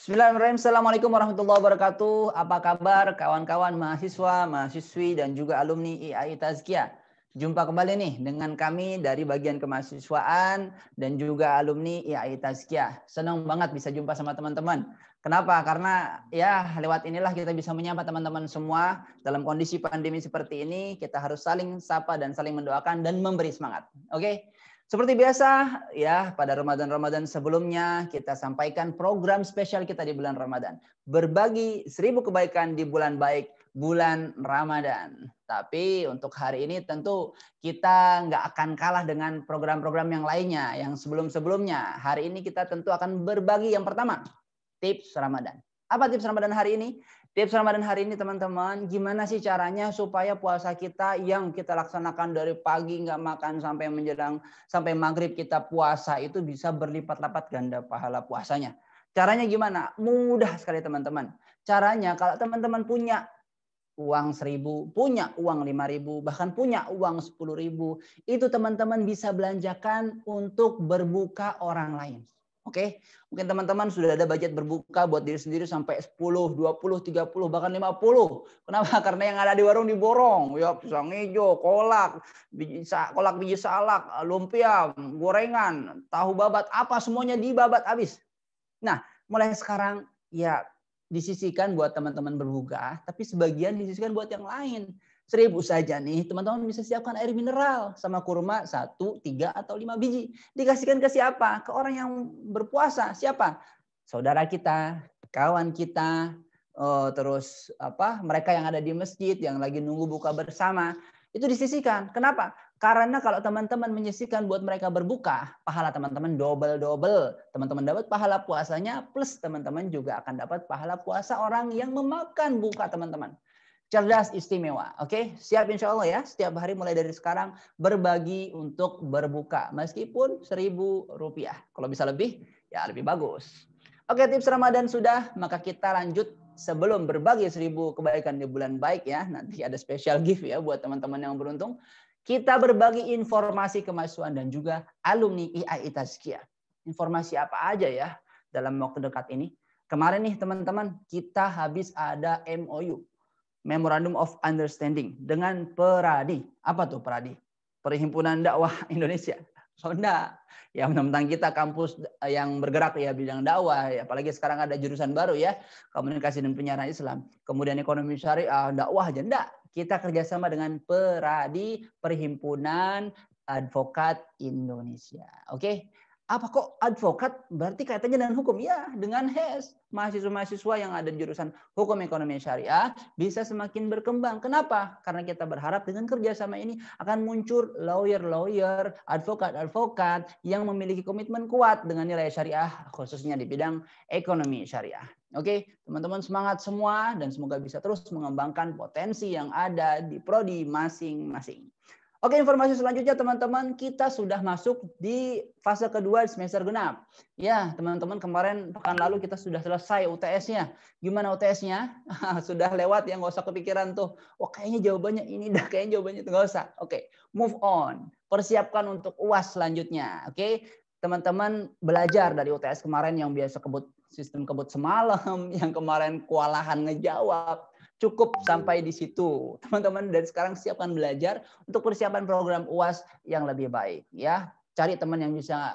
Bismillahirrahmanirrahim. Assalamualaikum warahmatullahi wabarakatuh. Apa kabar kawan-kawan mahasiswa, mahasiswi, dan juga alumni IAI Tazkia? Jumpa kembali nih dengan kami dari bagian kemahasiswaan dan juga alumni IAI Tazkia. Senang banget bisa jumpa sama teman-teman. Kenapa? Karena ya lewat inilah kita bisa menyapa teman-teman semua dalam kondisi pandemi seperti ini. Kita harus saling sapa dan saling mendoakan dan memberi semangat. Oke? Okay? Seperti biasa ya pada Ramadan-Ramadan sebelumnya kita sampaikan program spesial kita di bulan Ramadan. Berbagi seribu kebaikan di bulan baik bulan Ramadan. Tapi untuk hari ini tentu kita nggak akan kalah dengan program-program yang lainnya yang sebelum-sebelumnya. Hari ini kita tentu akan berbagi yang pertama tips Ramadan. Apa tips Ramadan hari ini? Tips Ramadan hari ini teman-teman, gimana sih caranya supaya puasa kita yang kita laksanakan dari pagi nggak makan sampai menjelang sampai maghrib kita puasa itu bisa berlipat-lipat ganda pahala puasanya. Caranya gimana? Mudah sekali teman-teman. Caranya kalau teman-teman punya uang seribu, punya uang lima ribu, bahkan punya uang sepuluh ribu, itu teman-teman bisa belanjakan untuk berbuka orang lain. Oke, okay? mungkin teman-teman sudah ada budget berbuka buat diri sendiri sampai 10, 20, 30, bahkan 50. Kenapa? Karena yang ada di warung diborong. Ya, pisang hijau, kolak, biji, kolak biji salak, lumpia, gorengan, tahu babat, apa semuanya dibabat habis. Nah, mulai sekarang ya disisikan buat teman-teman berbuka, tapi sebagian disisikan buat yang lain seribu saja nih, teman-teman bisa siapkan air mineral sama kurma satu, tiga, atau lima biji. Dikasihkan ke siapa? Ke orang yang berpuasa. Siapa? Saudara kita, kawan kita, oh, terus apa? Mereka yang ada di masjid yang lagi nunggu buka bersama itu disisikan Kenapa? Karena kalau teman-teman menyisikan buat mereka berbuka, pahala teman-teman double-double. Teman-teman dapat pahala puasanya, plus teman-teman juga akan dapat pahala puasa orang yang memakan buka teman-teman cerdas istimewa. Oke, okay? siap insya Allah ya. Setiap hari mulai dari sekarang berbagi untuk berbuka. Meskipun seribu rupiah. Kalau bisa lebih, ya lebih bagus. Oke, okay, tips Ramadan sudah. Maka kita lanjut sebelum berbagi seribu kebaikan di bulan baik ya. Nanti ada special gift ya buat teman-teman yang beruntung. Kita berbagi informasi kemahasiswaan dan juga alumni IAI Tazkia. Informasi apa aja ya dalam waktu dekat ini. Kemarin nih teman-teman, kita habis ada MOU Memorandum of Understanding dengan Peradi. Apa tuh Peradi? Perhimpunan Dakwah Indonesia. Sonda. Ya mentang kita kampus eh, yang bergerak ya bidang dakwah, ya, apalagi sekarang ada jurusan baru ya, komunikasi dan penyiaran Islam. Kemudian ekonomi syariah, dakwah aja enggak. Kita kerjasama dengan Peradi Perhimpunan Advokat Indonesia. Oke, okay? Apa kok advokat berarti kaitannya dengan hukum? Ya, dengan HES. Mahasiswa-mahasiswa yang ada di jurusan hukum ekonomi syariah bisa semakin berkembang. Kenapa? Karena kita berharap dengan kerjasama ini akan muncul lawyer-lawyer, advokat-advokat yang memiliki komitmen kuat dengan nilai syariah, khususnya di bidang ekonomi syariah. Oke, teman-teman semangat semua dan semoga bisa terus mengembangkan potensi yang ada di prodi masing-masing. Oke, informasi selanjutnya teman-teman, kita sudah masuk di fase kedua semester genap. Ya, teman-teman, kemarin pekan lalu kita sudah selesai UTS-nya. Gimana UTS-nya? sudah lewat ya, nggak usah kepikiran tuh. Oh, kayaknya jawabannya ini dah, kayaknya jawabannya itu nggak usah. Oke, move on. Persiapkan untuk UAS selanjutnya, oke? Teman-teman belajar dari UTS kemarin yang biasa kebut sistem kebut semalam, yang kemarin kewalahan ngejawab, Cukup sampai di situ. Teman-teman dan sekarang siapkan belajar untuk persiapan program UAS yang lebih baik ya. Cari teman yang bisa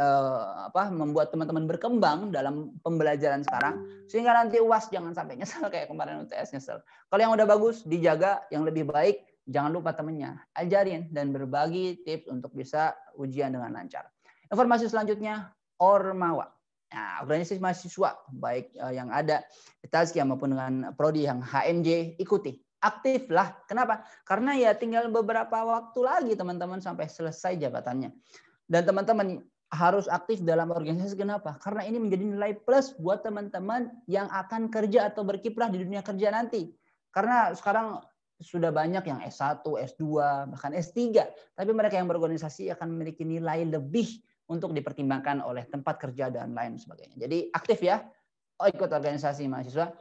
uh, apa membuat teman-teman berkembang dalam pembelajaran sekarang sehingga nanti UAS jangan sampai nyesel kayak kemarin UTS nyesel. Kalau yang udah bagus dijaga, yang lebih baik jangan lupa temennya, ajarin dan berbagi tips untuk bisa ujian dengan lancar. Informasi selanjutnya Ormawa. Nah, organisasi mahasiswa baik eh, yang ada di maupun dengan prodi yang HNJ ikuti aktiflah. Kenapa? Karena ya tinggal beberapa waktu lagi teman-teman sampai selesai jabatannya. Dan teman-teman harus aktif dalam organisasi kenapa? Karena ini menjadi nilai plus buat teman-teman yang akan kerja atau berkiprah di dunia kerja nanti. Karena sekarang sudah banyak yang S1, S2, bahkan S3, tapi mereka yang berorganisasi akan memiliki nilai lebih untuk dipertimbangkan oleh tempat kerja dan lain sebagainya. Jadi aktif ya, oh, ikut organisasi mahasiswa.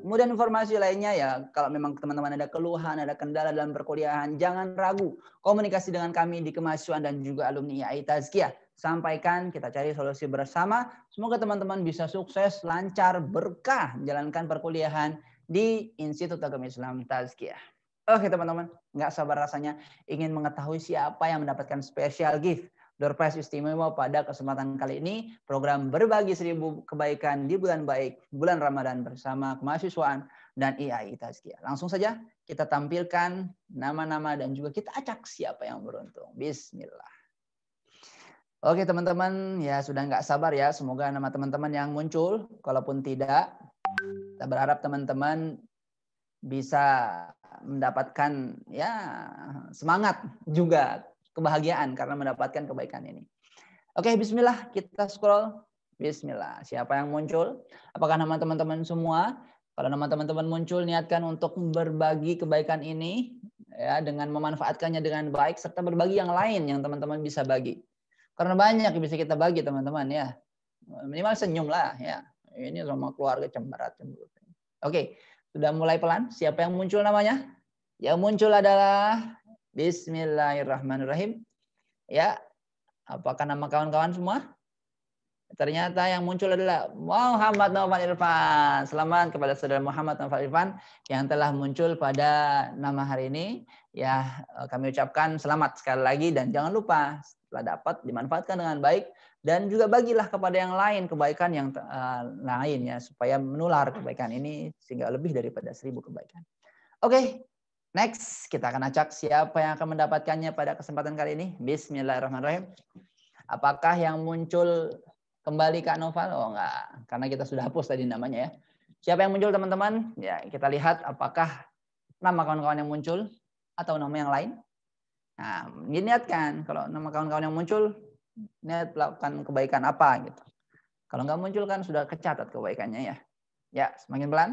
Kemudian informasi lainnya ya, kalau memang teman-teman ada keluhan, ada kendala dalam perkuliahan, jangan ragu. Komunikasi dengan kami di kemahasiswaan dan juga alumni IAI Tazkiah. Sampaikan, kita cari solusi bersama. Semoga teman-teman bisa sukses, lancar, berkah menjalankan perkuliahan di Institut Agama Islam Tazkiah. Oke teman-teman, nggak sabar rasanya ingin mengetahui siapa yang mendapatkan special gift Dorpes istimewa pada kesempatan kali ini program berbagi seribu kebaikan di bulan baik bulan Ramadan bersama kemahasiswaan dan IAI Tazkiyah. Langsung saja kita tampilkan nama-nama dan juga kita acak siapa yang beruntung. Bismillah. Oke teman-teman ya sudah nggak sabar ya semoga nama teman-teman yang muncul kalaupun tidak kita berharap teman-teman bisa mendapatkan ya semangat juga kebahagiaan karena mendapatkan kebaikan ini. Oke, bismillah kita scroll. Bismillah. Siapa yang muncul? Apakah nama teman-teman semua? Kalau nama teman-teman muncul, niatkan untuk berbagi kebaikan ini ya dengan memanfaatkannya dengan baik serta berbagi yang lain yang teman-teman bisa bagi. Karena banyak yang bisa kita bagi teman-teman ya. Minimal senyum lah ya. Ini sama keluarga cemberat cemberut. Oke, sudah mulai pelan. Siapa yang muncul namanya? Yang muncul adalah Bismillahirrahmanirrahim. Ya, apakah nama kawan-kawan semua? Ternyata yang muncul adalah Muhammad Novan Irfan. Selamat kepada saudara Muhammad Novan Irfan yang telah muncul pada nama hari ini. Ya, eh, kami ucapkan selamat sekali lagi dan jangan lupa setelah dapat dimanfaatkan dengan baik dan juga bagilah kepada yang lain kebaikan yang uh, lain ya supaya menular kebaikan ini sehingga lebih daripada seribu kebaikan. Oke, Next, kita akan acak siapa yang akan mendapatkannya pada kesempatan kali ini. Bismillahirrahmanirrahim. Apakah yang muncul kembali Kak Noval? Oh enggak, karena kita sudah hapus tadi namanya ya. Siapa yang muncul teman-teman? Ya, kita lihat apakah nama kawan-kawan yang muncul atau nama yang lain. Nah, niatkan kalau nama kawan-kawan yang muncul, niat melakukan kebaikan apa gitu. Kalau nggak muncul kan sudah kecatat kebaikannya ya. Ya, semakin pelan.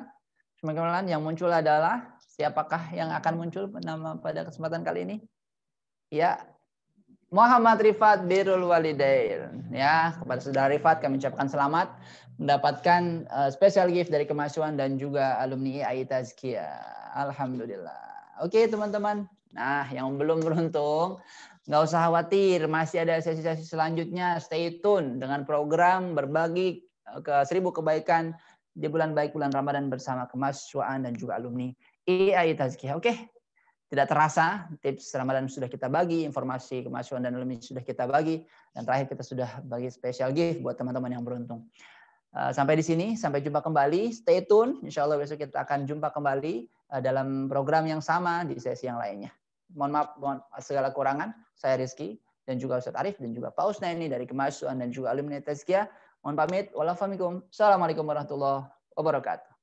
Semakin pelan yang muncul adalah Siapakah yang akan muncul nama pada kesempatan kali ini? Ya, Muhammad Rifat Birul Walidain. Ya, kepada saudara Rifat kami ucapkan selamat mendapatkan uh, special gift dari kemasuan dan juga alumni IAI Tazkia. Alhamdulillah. Oke, teman-teman. Nah, yang belum beruntung Nggak usah khawatir, masih ada sesi-sesi selanjutnya. Stay tune dengan program berbagi eh, ke seribu kebaikan di bulan baik bulan Ramadan bersama kemasyuan dan juga alumni AI Tazkiyah. Oke, tidak terasa tips Ramadan sudah kita bagi, informasi kemasyuan dan alumni sudah kita bagi, dan terakhir kita sudah bagi special gift buat teman-teman yang beruntung. Eh, sampai di sini, sampai jumpa kembali. Stay tune, insya Allah besok kita akan jumpa kembali eh, dalam program yang sama di sesi yang lainnya. Mohon maaf, mohon segala kurangan. Saya Rizky dan juga Ustadz Arif dan juga Pak Usnaini dari kemasuan dan juga alumni Tazkiyah. Mohon pamit. Walafaminkum. Assalamualaikum warahmatullahi wabarakatuh.